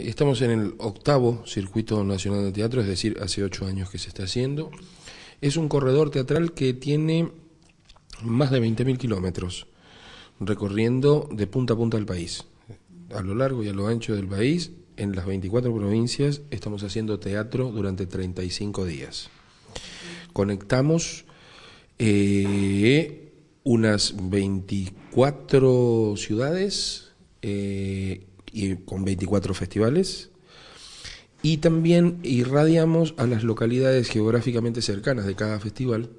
Estamos en el octavo Circuito Nacional de Teatro, es decir, hace ocho años que se está haciendo. Es un corredor teatral que tiene más de 20.000 kilómetros, recorriendo de punta a punta el país. A lo largo y a lo ancho del país, en las 24 provincias, estamos haciendo teatro durante 35 días. Conectamos eh, unas 24 ciudades eh, y con 24 festivales. Y también irradiamos a las localidades geográficamente cercanas de cada festival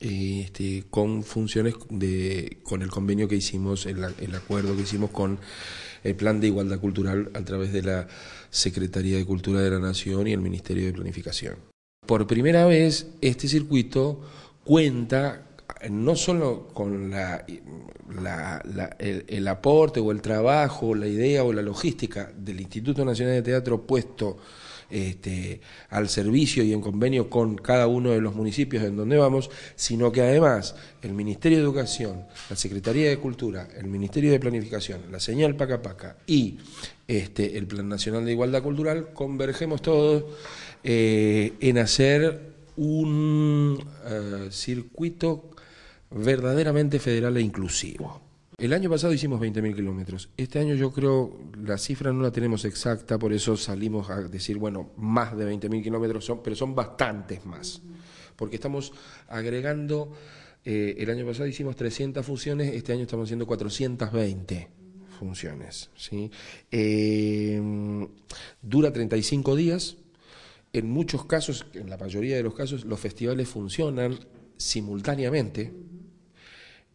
este, con funciones de, con el convenio que hicimos, el acuerdo que hicimos con el Plan de Igualdad Cultural a través de la Secretaría de Cultura de la Nación y el Ministerio de Planificación. Por primera vez, este circuito cuenta no solo con el, aporte o el trabajo, la idea o la logística del Instituto Nacional de Teatro puesto este, al servicio y en convenio con cada uno de los municipios en donde vamos, sino que además el Ministerio de Educación, la Secretaría de Cultura, el Ministerio de Planificación, la señal Pacapaca y este, el Plan Nacional de Igualdad Cultural, convergemos todos eh, en hacer un eh, circuito verdaderamente federal e inclusivo. El año pasado hicimos 20.000 kilómetros. Este año yo creo la cifra no la tenemos exacta, por eso salimos a decir, bueno, más de 20.000 kilómetros, son, pero son bastantes más. Porque estamos agregando, eh, el año pasado hicimos 300 funciones... este año estamos haciendo 420 funciones. ¿sí? Eh, dura 35 días. En muchos casos, en la mayoría de los casos, los festivales funcionan simultáneamente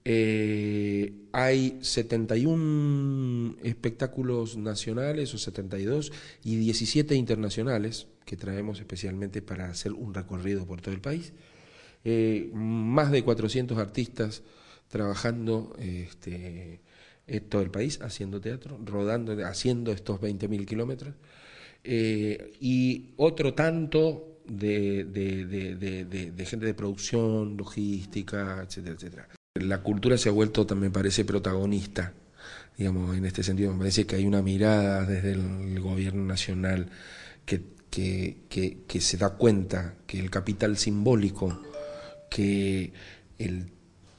eh, hay 71 espectáculos nacionales o 72 y 17 internacionales que traemos especialmente para hacer un recorrido por todo el país. Eh, más de 400 artistas trabajando este, en eh, todo el país, haciendo teatro, rodando, haciendo estos 20.000 kilómetros. Eh, y otro tanto de, de, gente de producción, logística, etcétera, etcétera. La cultura se ha vuelto, me parece, protagonista, digamos, en este sentido. Me parece que hay una mirada desde el gobierno nacional que, que, se da cuenta que el capital simbólico, que el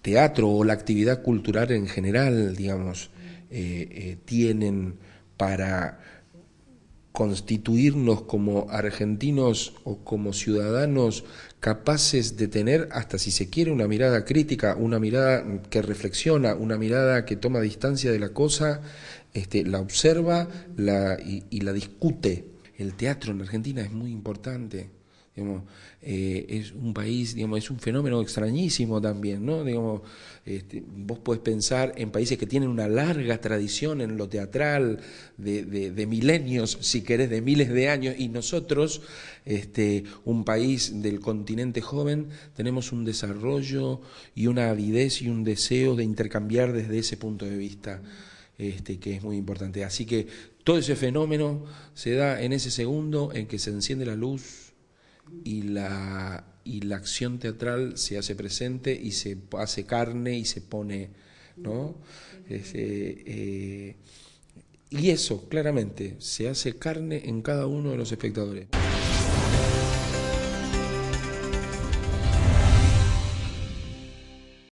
teatro o la actividad cultural en general, digamos, eh, eh, tienen para constituirnos como argentinos o como ciudadanos capaces de tener, hasta si se quiere, una mirada crítica, una mirada que reflexiona, una mirada que toma distancia de la cosa, este, la observa y la discute. El teatro en Argentina es muy importante. Eh, es un país, digamos, es un fenómeno extrañísimo también, ¿no? Digamos, este, vos podés pensar en países que tienen una larga tradición en lo teatral de, de, milenios, si querés, de miles de años, y nosotros, este, un país del continente joven, tenemos un desarrollo y una avidez y un deseo de intercambiar desde ese punto de vista. Este, que es muy importante. Así que todo ese fenómeno se da en ese segundo en que se enciende la luz y la, y la acción teatral se hace presente y se hace carne y se pone, ¿no? Este, eh, y eso, claramente, se hace carne en cada uno de los espectadores.